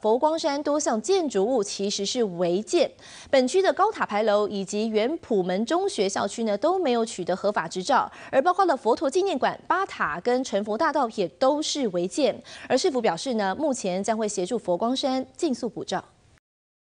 佛光山多项建筑物其实是违建，本区的高塔牌楼以及原普门中学校区呢都没有取得合法执照，而包括了佛陀纪念馆、巴塔跟成佛大道也都是违建。而市府表示呢，目前将会协助佛光山尽速补照。